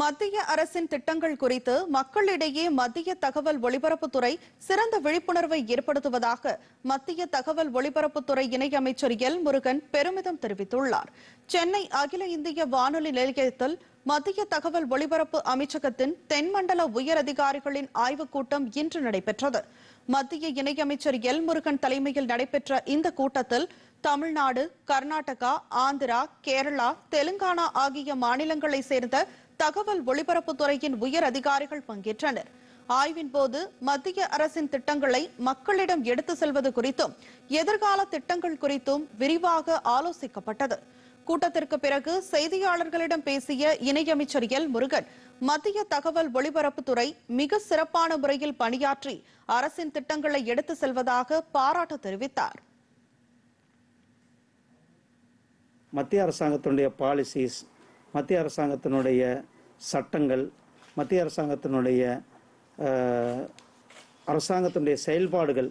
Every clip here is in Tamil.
மத்திய அரசின் திட்டங்கள் குறித்து மக்களிடையே மத்திய தகவல் ஒளிபரப்புத்துறை சிறந்த விழிப்புணர்வை ஏற்படுத்துவதாக மத்திய தகவல் ஒளிபரப்புத்துறை இணையமைச்சர் எல் முருகன் பெருமிதம் தெரிவித்துள்ளார் சென்னை அகில இந்திய வானொலி நிலையத்தில் மத்திய தகவல் ஒளிபரப்பு அமைச்சகத்தின் தென்மண்டல உயர் அதிகாரிகளின் ஆய்வுக் கூட்டம் இன்று நடைபெற்றது மத்திய இணையமைச்சர் எல் முருகன் தலைமையில் நடைபெற்ற இந்த கூட்டத்தில் தமிழ்நாடு கர்நாடகா ஆந்திரா கேரளா தெலுங்கானா ஆகிய மாநிலங்களைச் சேர்ந்த தகவல் ஒளிபரப்புத்துறையின் உயர் அதிகாரிகள் பங்கேற்றனர் ஆய்வின் போது மத்திய அரசின் திட்டங்களை மக்களிடம் எடுத்து செல்வது குறித்தும் எதிர்கால திட்டங்கள் குறித்தும் விரிவாக ஆலோசிக்கப்பட்டது கூட்டத்திற்கு பிறகு செய்தியாளர்களிடம் பேசிய இணையமைச்சர் எல் முருகன் மத்திய தகவல் ஒளிபரப்புத்துறை மிக சிறப்பான முறையில் பணியாற்றி அரசின் திட்டங்களை எடுத்து செல்வதாக பாராட்டு தெரிவித்தார் மத்திய அரசாங்கத்தினுடைய பாலிசிஸ் மத்திய அரசாங்கத்தினுடைய சட்டங்கள் மத்திய அரசாங்கத்தினுடைய அரசாங்கத்தினுடைய செயல்பாடுகள்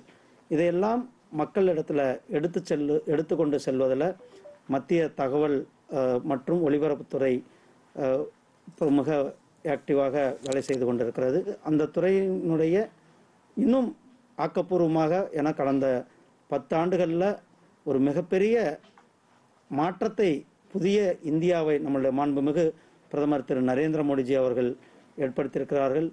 இதையெல்லாம் மக்கள் இடத்துல எடுத்து செல்லு எடுத்துக்கொண்டு செல்வதில் மத்திய தகவல் மற்றும் ஒலிபரப்புத்துறை மிக ஆக்டிவாக வேலை செய்து கொண்டிருக்கிறது அந்த துறையினுடைய இன்னும் ஆக்கப்பூர்வமாக என கடந்த பத்தாண்டுகளில் ஒரு மிகப்பெரிய மாற்றத்தை புதிய இந்தியாவை நம்மளுடைய மாண்புமிகு பிரதமர் திரு நரேந்திர மோடிஜி அவர்கள் ஏற்படுத்தியிருக்கிறார்கள்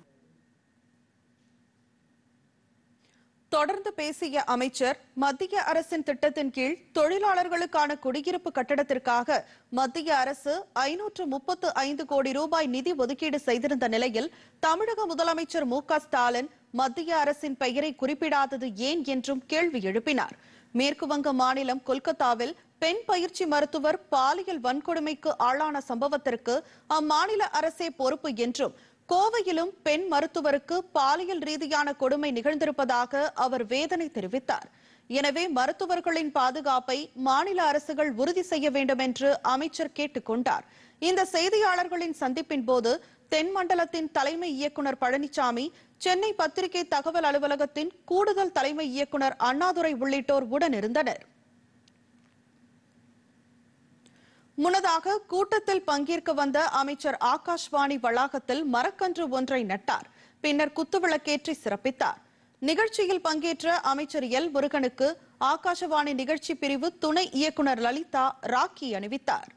தொடர்ந்து பேசிய அமைச்சர் மத்திய அரசின் திட்டத்தின் கீழ் தொழிலாளர்களுக்கான குடியிருப்பு கட்டடத்திற்காக மத்திய அரசு ஐநூற்று முப்பத்து ஐந்து கோடி ரூபாய் நிதி ஒதுக்கீடு செய்திருந்த நிலையில் தமிழக முதலமைச்சர் மு ஸ்டாலின் மத்திய அரசின் பெயரை குறிப்பிடாதது ஏன் என்றும் கேள்வி எழுப்பினார் மேற்குவங்க மாநிலம் கொல்கத்தாவில் பெண் பயிற்சி மருத்துவர் பாலியல் வன்கொடுமைக்கு ஆளான சம்பவத்திற்கு அம்மாநில அரசே பொறுப்பு என்றும் கோவையிலும் பெண் மருத்துவருக்கு பாலியல் ரீதியான கொடுமை நிகழ்ந்திருப்பதாக அவர் வேதனை தெரிவித்தார் எனவே மருத்துவர்களின் பாதுகாப்பை மாநில அரசுகள் உறுதி செய்ய வேண்டும் என்று அமைச்சர் கொண்டார் இந்த செய்தியாளர்களின் சந்திப்பின் போது தென் மண்டலத்தின் தலைமை இயக்குனர் பழனிசாமி சென்னை பத்திரிகை தகவல் அலுவலகத்தின் கூடுதல் தலைமை இயக்குனர் அண்ணாதுரை உள்ளிட்டோர் உடனிருந்தனர் முன்னதாக கூட்டத்தில் பங்கேற்க வந்த அமைச்சர் ஆகாஷ்வாணி வளாகத்தில் மரக்கன்று ஒன்றை நட்டார் பின்னர் குத்துவிளக்கேற்றி சிறப்பித்தார் நிகழ்ச்சியில் பங்கேற்ற அமைச்சர் எல் முருகனுக்கு ஆகாஷவாணி நிகழ்ச்சி பிரிவு துணை இயக்குநர் லலிதா ராக்கி அணிவித்தார்